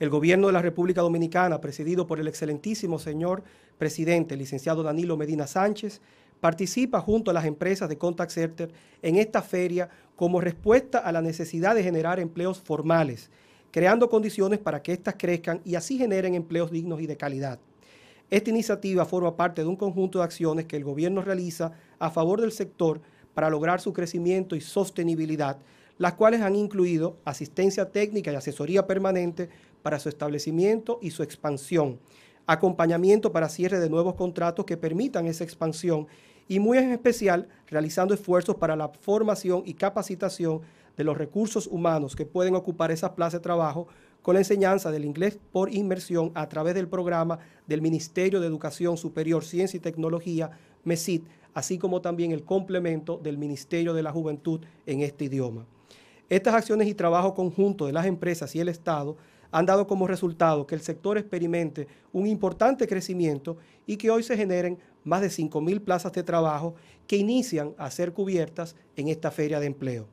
el gobierno de la República Dominicana, presidido por el excelentísimo señor presidente, licenciado Danilo Medina Sánchez, participa junto a las empresas de Contact Center en esta feria como respuesta a la necesidad de generar empleos formales, creando condiciones para que éstas crezcan y así generen empleos dignos y de calidad. Esta iniciativa forma parte de un conjunto de acciones que el gobierno realiza a favor del sector para lograr su crecimiento y sostenibilidad las cuales han incluido asistencia técnica y asesoría permanente para su establecimiento y su expansión, acompañamiento para cierre de nuevos contratos que permitan esa expansión y muy en especial realizando esfuerzos para la formación y capacitación de los recursos humanos que pueden ocupar esas plazas de trabajo con la enseñanza del inglés por inmersión a través del programa del Ministerio de Educación Superior, Ciencia y Tecnología, MESIT, así como también el complemento del Ministerio de la Juventud en este idioma. Estas acciones y trabajo conjunto de las empresas y el Estado han dado como resultado que el sector experimente un importante crecimiento y que hoy se generen más de 5.000 plazas de trabajo que inician a ser cubiertas en esta feria de empleo.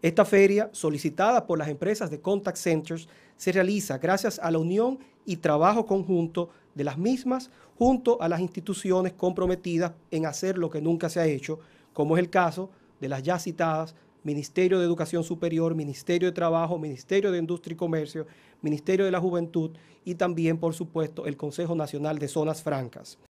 Esta feria, solicitada por las empresas de contact centers, se realiza gracias a la unión y trabajo conjunto de las mismas junto a las instituciones comprometidas en hacer lo que nunca se ha hecho, como es el caso de las ya citadas Ministerio de Educación Superior, Ministerio de Trabajo, Ministerio de Industria y Comercio, Ministerio de la Juventud y también, por supuesto, el Consejo Nacional de Zonas Francas.